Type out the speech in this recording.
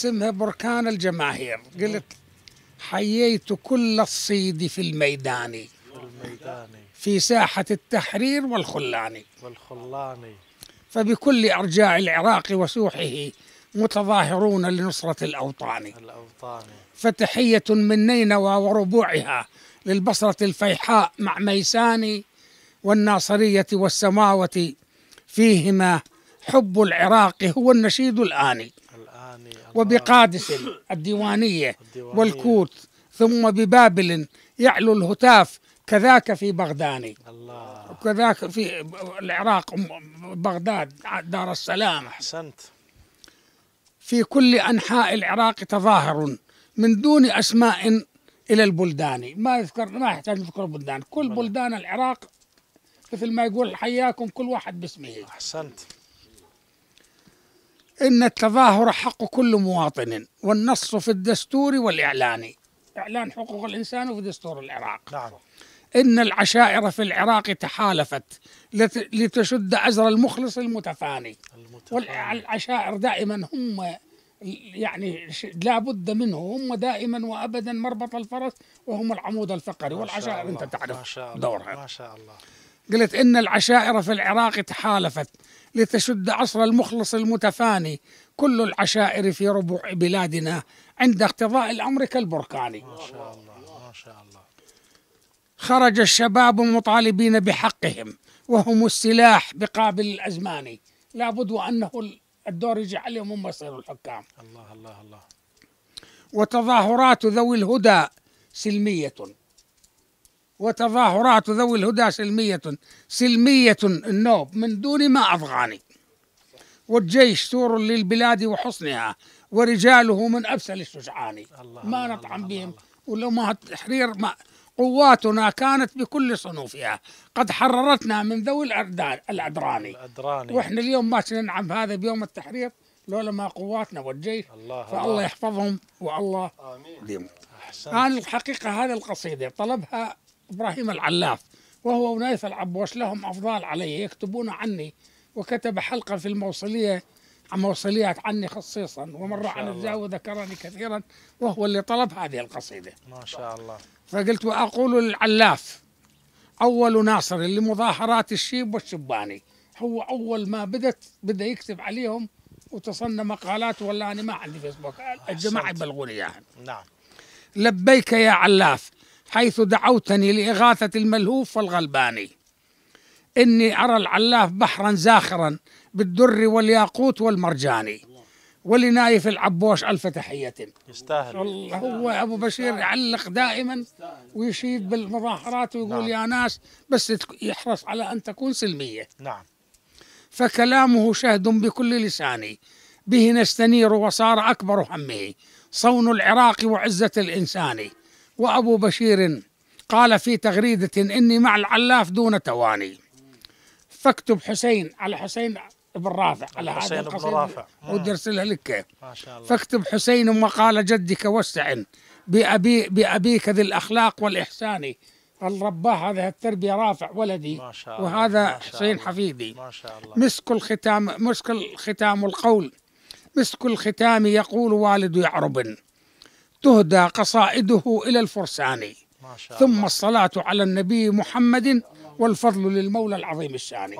اسمها بركان الجماهير قلت حييت كل الصيد في الميداني في ساحة التحرير والخلاني والخلاني فبكل أرجاع العراق وسوحه متظاهرون لنصرة الأوطان الأوطان فتحية من نينوى وربوعها للبصرة الفيحاء مع ميساني والناصرية والسماوة فيهما حب العراق هو النشيد الآني وبقادس الديوانية والكوت ثم ببابل يعلو الهتاف كذاك في بغداني الله وكذاك في العراق بغداد دار السلام أحسنت في كل أنحاء العراق تظاهر من دون أسماء إلى البلدان ما يذكر ما يحتاج نذكر البلدان كل بلدان العراق مثل ما يقول حياكم كل واحد باسمه أحسنت إن التظاهر حق كل مواطن والنص في الدستور والإعلان إعلان حقوق الإنسان في دستور العراق نعم. إن العشائر في العراق تحالفت لتشد أزر المخلص المتفاني, المتفاني. والعشائر دائما هم يعني لابد منه هم دائما وابدا مربط الفرس وهم العمود الفقري والعشائر انت تعرف ما شاء الله دورها ما شاء الله قلت إن العشائر في العراق تحالفت لتشد عصر المخلص المتفاني كل العشائر في ربوع بلادنا عند اقتضاء الأمر كالبركاني ما شاء الله ما شاء الله خرج الشباب مطالبين بحقهم وهم السلاح بقابل الأزمان لابد وأنه الدور يجي عليهم هم يصيروا الحكام الله الله الله وتظاهرات ذوي الهدى سلمية وتظاهرات ذوي الهدى سلمية سلمية النوب من دون ما أفغاني والجيش سور للبلاد وحصنها ورجاله من أبسل الشجعان ما نطعم بهم ولو ما التحرير ما قواتنا كانت بكل صنوفها قد حررتنا من ذوي الأردان الأدراني, الأدراني. وإحنا اليوم ما ننعم هذا بيوم التحرير لولا ما قواتنا والجيش الله فالله الله. يحفظهم والله آمين. ديهم. أنا الحقيقة هذه القصيدة طلبها إبراهيم العلاف وهو ونايف العبوش لهم أفضال علي يكتبون عني وكتب حلقة في الموصلية عن موصليات عني خصيصا ومر عن الزاوية ذكرني كثيرا وهو اللي طلب هذه القصيدة ما شاء الله فقلت وأقول العلاف أول ناصر لمظاهرات الشيب والشباني هو أول ما بدت بدأ يكتب عليهم وتصنى مقالات ولا أنا ما عندي فيسبوك الجماعة يبلغوني إياها نعم لبيك يا علاف حيث دعوتني لإغاثة الملهوف والغلباني إني أرى العلاف بحرا زاخرا بالدر والياقوت والمرجان ولنايف العبوش ألف تحية يستاهل هو أبو بشير يعلق دائما ويشيد بالمظاهرات ويقول نعم. يا ناس بس يحرص على أن تكون سلمية نعم فكلامه شهد بكل لسان به نستنير وصار أكبر همه صون العراق وعزة الإنسان وأبو بشير قال في تغريدة إني مع العلاف دون تواني فاكتب حسين على حسين بن رافع على حسين بن رافع ودرسلها لك ما شاء الله فاكتب حسين مقال جدك واستعن بأبي بأبيك ذي الأخلاق والإحسان الرباه هذه التربية رافع ولدي ما شاء الله وهذا ما شاء حسين الله حفيدي ما شاء الله مسك الختام مسك الختام القول مسك الختام يقول والد يعرب تهدى قصائده إلى الفرسان ثم الصلاة على النبي محمد والفضل للمولى العظيم الشاني